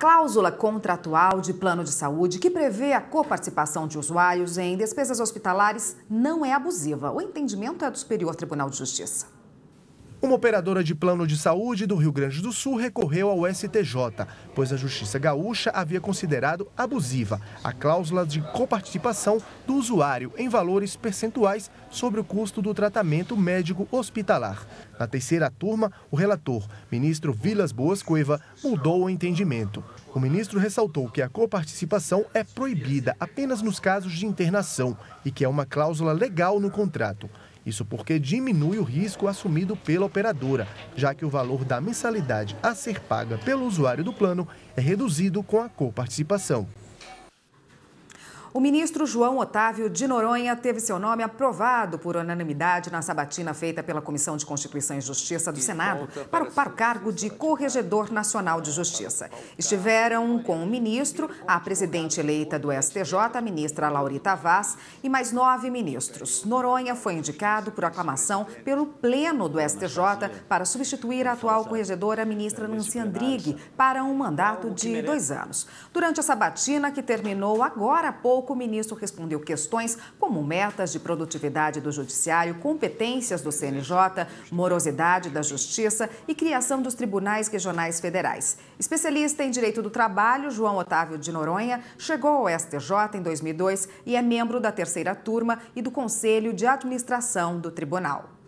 cláusula contratual de plano de saúde que prevê a coparticipação de usuários em despesas hospitalares não é abusiva. O entendimento é do Superior Tribunal de Justiça. Uma operadora de plano de saúde do Rio Grande do Sul recorreu ao STJ, pois a Justiça Gaúcha havia considerado abusiva a cláusula de coparticipação do usuário em valores percentuais sobre o custo do tratamento médico hospitalar. Na terceira turma, o relator, ministro Vilas Boas Cueva, mudou o entendimento. O ministro ressaltou que a coparticipação é proibida apenas nos casos de internação e que é uma cláusula legal no contrato. Isso porque diminui o risco assumido pela operadora, já que o valor da mensalidade a ser paga pelo usuário do plano é reduzido com a coparticipação. O ministro João Otávio de Noronha teve seu nome aprovado por unanimidade na sabatina feita pela Comissão de Constituição e Justiça do Senado para, para o cargo de Corregedor Nacional de Justiça. Estiveram com o ministro a presidente eleita do STJ, a ministra Laurita Vaz, e mais nove ministros. Noronha foi indicado por aclamação pelo Pleno do STJ para substituir a atual corregedora, a ministra Nancy Andrighi, para um mandato de dois anos. Durante a sabatina, que terminou agora há pouco, pouco, o ministro respondeu questões como metas de produtividade do Judiciário, competências do CNJ, morosidade da Justiça e criação dos tribunais regionais federais. Especialista em direito do trabalho, João Otávio de Noronha chegou ao STJ em 2002 e é membro da terceira turma e do Conselho de Administração do Tribunal.